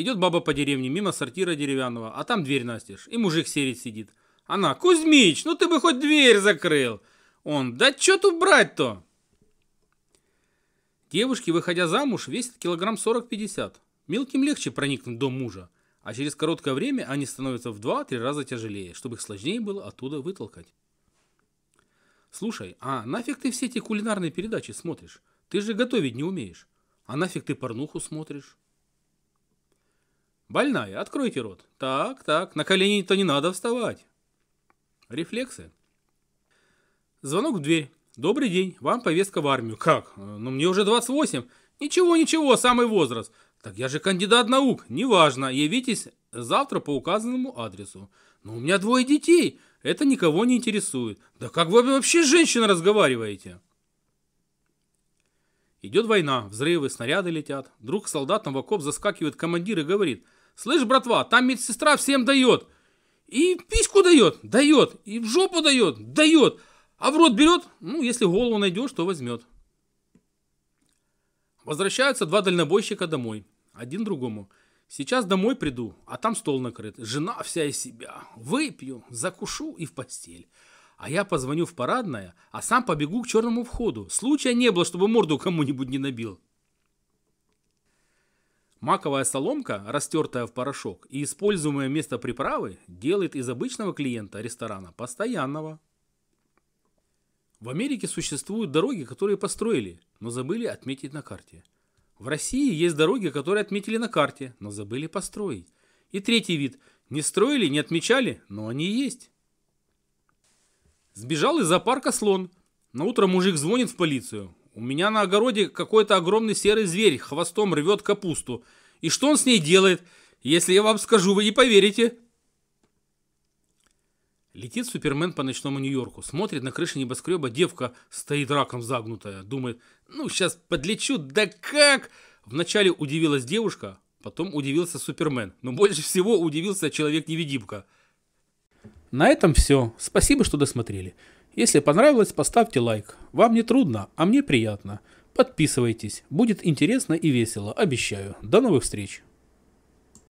Идет баба по деревне, мимо сортира деревянного, а там дверь настежь, и мужик серить сидит. Она, Кузьмич, ну ты бы хоть дверь закрыл. Он, да что тут брать-то? Девушки, выходя замуж, весят килограмм 40-50. Мелким легче проникнуть до мужа, а через короткое время они становятся в 2-3 раза тяжелее, чтобы их сложнее было оттуда вытолкать. Слушай, а нафиг ты все эти кулинарные передачи смотришь? Ты же готовить не умеешь. А нафиг ты порнуху смотришь? «Больная, откройте рот. Так, так, на колени-то не надо вставать». Рефлексы. Звонок в дверь. «Добрый день, вам повестка в армию». «Как? Ну мне уже 28». «Ничего, ничего, самый возраст». «Так я же кандидат наук. Неважно, явитесь завтра по указанному адресу». «Но у меня двое детей. Это никого не интересует». «Да как вы вообще женщина разговариваете?» Идет война, взрывы, снаряды летят. Вдруг солдатам в окоп заскакивает командир и говорит – Слышь, братва, там медсестра всем дает. И письку дает, дает. И в жопу дает, дает. А в рот берет, ну, если голову найдешь, то возьмет. Возвращаются два дальнобойщика домой. Один другому. Сейчас домой приду, а там стол накрыт. Жена вся из себя. Выпью, закушу и в постель. А я позвоню в парадное, а сам побегу к черному входу. Случая не было, чтобы морду кому-нибудь не набил. Маковая соломка, растертая в порошок и используемая вместо приправы, делает из обычного клиента ресторана постоянного. В Америке существуют дороги, которые построили, но забыли отметить на карте. В России есть дороги, которые отметили на карте, но забыли построить. И третий вид. Не строили, не отмечали, но они есть. Сбежал из зоопарка слон. На утро мужик звонит в полицию. У меня на огороде какой-то огромный серый зверь хвостом рвет капусту. И что он с ней делает? Если я вам скажу, вы не поверите. Летит Супермен по ночному Нью-Йорку. Смотрит на крыше небоскреба. Девка стоит раком загнутая. Думает, ну сейчас подлечу. Да как? Вначале удивилась девушка, потом удивился Супермен. Но больше всего удивился Человек-невидимка. На этом все. Спасибо, что досмотрели. Если понравилось, поставьте лайк. Вам не трудно, а мне приятно. Подписывайтесь, будет интересно и весело, обещаю. До новых встреч!